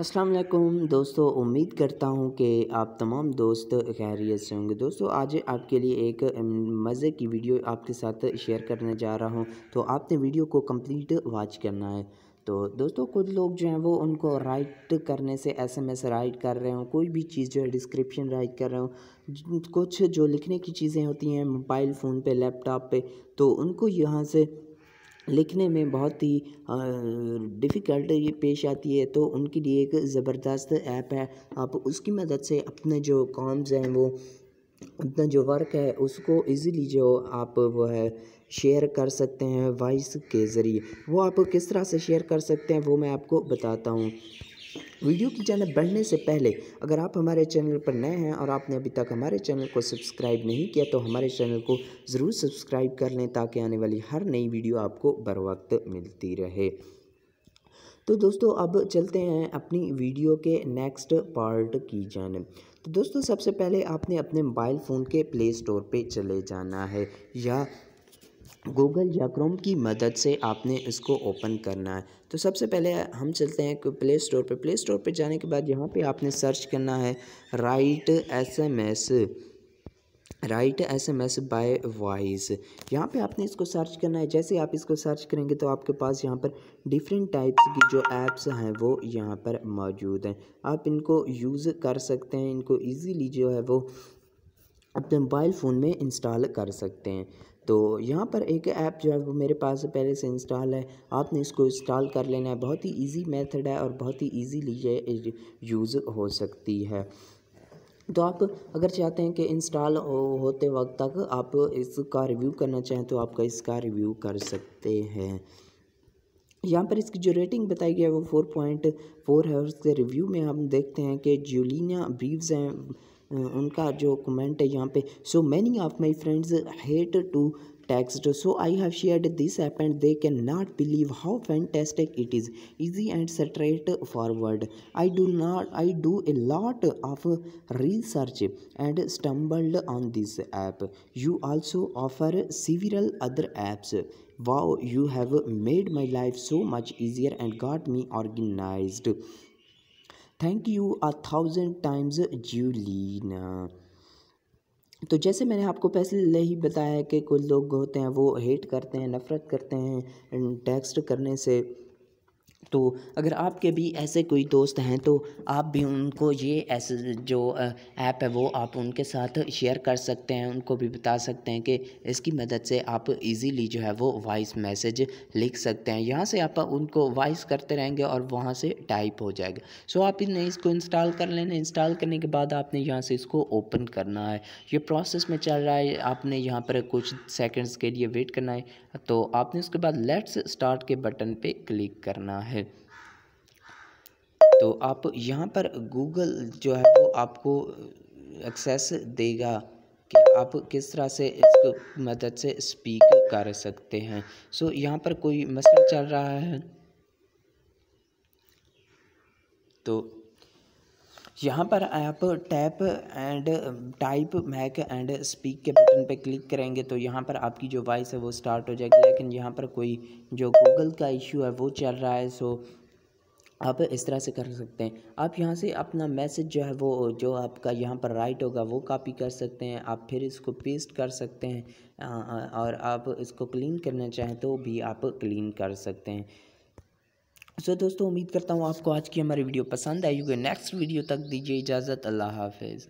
अस्सलाम वालेकुम दोस्तों उम्मीद करता हूँ कि आप तमाम दोस्त खैरियत से होंगे दोस्तों आज आपके लिए एक मज़े की वीडियो आपके साथ शेयर करने जा रहा हूँ तो आपने वीडियो को कंप्लीट वॉच करना है तो दोस्तों कुछ लोग जो हैं वो उनको राइट करने से एस एम एस राइट कर रहे हों कोई भी चीज़ जो है डिस्क्रिप्शन राइट कर रहे हों कुछ जो लिखने की चीज़ें होती हैं मोबाइल फ़ोन पे लैपटॉप पे तो उनको यहाँ से लिखने में बहुत ही डिफ़िकल्ट ये पेश आती है तो उनके लिए एक ज़बरदस्त ऐप है आप उसकी मदद से अपने जो काम्स हैं वो अपना जो वर्क है उसको इजीली जो आप वो है शेयर कर सकते हैं वॉइस के ज़रिए वो आप किस तरह से शेयर कर सकते हैं वो मैं आपको बताता हूँ वीडियो की जानब बढ़ने से पहले अगर आप हमारे चैनल पर नए हैं और आपने अभी तक हमारे चैनल को सब्सक्राइब नहीं किया तो हमारे चैनल को ज़रूर सब्सक्राइब कर लें ताकि आने वाली हर नई वीडियो आपको बर वक्त मिलती रहे तो दोस्तों अब चलते हैं अपनी वीडियो के नेक्स्ट पार्ट की जानब तो दोस्तों सबसे पहले आपने अपने मोबाइल फ़ोन के प्ले स्टोर पे चले जाना है या गूगल या क्रोम की मदद से आपने इसको ओपन करना है तो सबसे पहले हम चलते हैं प्ले स्टोर पर प्ले स्टोर पर जाने के बाद यहाँ पे आपने सर्च करना है write SMS write S M S by voice यहाँ पे आपने इसको सर्च करना है जैसे आप इसको सर्च करेंगे तो आपके पास यहाँ पर डिफरेंट टाइप्स की जो ऐप्स हैं वो यहाँ पर मौजूद हैं आप इनको यूज़ कर सकते हैं इनको ईज़ीली जो है वो अपने मोबाइल फ़ोन में इंस्टॉल कर सकते हैं तो यहाँ पर एक ऐप जो है वो मेरे पास पहले से इंस्टॉल है आपने इसको इंस्टॉल कर लेना है बहुत ही इजी मेथड है और बहुत ही इजीली ये यूज़ हो सकती है तो आप अगर चाहते हैं कि इंस्टॉल होते वक्त तक आप इसका रिव्यू करना चाहें तो आपका इसका रिव्यू कर सकते हैं यहाँ पर इसकी जो रेटिंग बताई गई है वो फोर पॉइंट फोर है उसके रिव्यू में हम देखते हैं कि जूलिना ब्रीव्स हैं उनका जो कमेंट है यहाँ पे so many of my friends hate to text so i have shared this app and they cannot believe how fantastic it is easy and straight forward i do not i do a lot of research and stumbled on this app you also offer several other apps wow you have made my life so much easier and got me organized thank you a thousand times Julina तो जैसे मैंने आपको पहले ही बताया कि कुछ लोग होते हैं वो हेट करते हैं नफ़रत करते हैं टेक्स्ट करने से तो अगर आपके भी ऐसे कोई दोस्त हैं तो आप भी उनको ये ऐसे जो ऐप है वो आप उनके साथ शेयर कर सकते हैं उनको भी बता सकते हैं कि इसकी मदद से आप इजीली जो है वो वॉइस मैसेज लिख सकते हैं यहाँ से आप उनको वॉइस करते रहेंगे और वहाँ से टाइप हो जाएगा सो आप इन्हें इसको इंस्टॉल कर लेना इंस्टॉल करने के बाद आपने यहाँ से इसको ओपन करना है ये प्रोसेस में चल रहा है आपने यहाँ पर कुछ सेकेंड्स के लिए वेट करना है तो आपने उसके बाद लेट्स स्टार्ट के बटन पर क्लिक करना है है तो आप यहाँ पर गूगल जो है वो आपको एक्सेस देगा कि आप किस तरह से इसको मदद से स्पीक कर सकते हैं सो यहाँ पर कोई मसला चल रहा है तो यहाँ पर आप tap and type Mac and speak के बटन पे क्लिक करेंगे तो यहाँ पर आपकी जो वॉइस है वो स्टार्ट हो जाएगी लेकिन यहाँ पर कोई जो गूगल का इशू है वो चल रहा है सो आप इस तरह से कर सकते हैं आप यहाँ से अपना मैसेज जो है वो जो आपका यहाँ पर राइट होगा वो कॉपी कर सकते हैं आप फिर इसको पेस्ट कर सकते हैं और आप इसको क्लीन करना चाहें तो भी आप क्लीन कर सकते हैं सो so, दोस्तों उम्मीद करता हूँ आपको आज की हमारी वीडियो पसंद आई होगी नेक्स्ट वीडियो तक दीजिए इजाज़त अल्लाह हाफिज़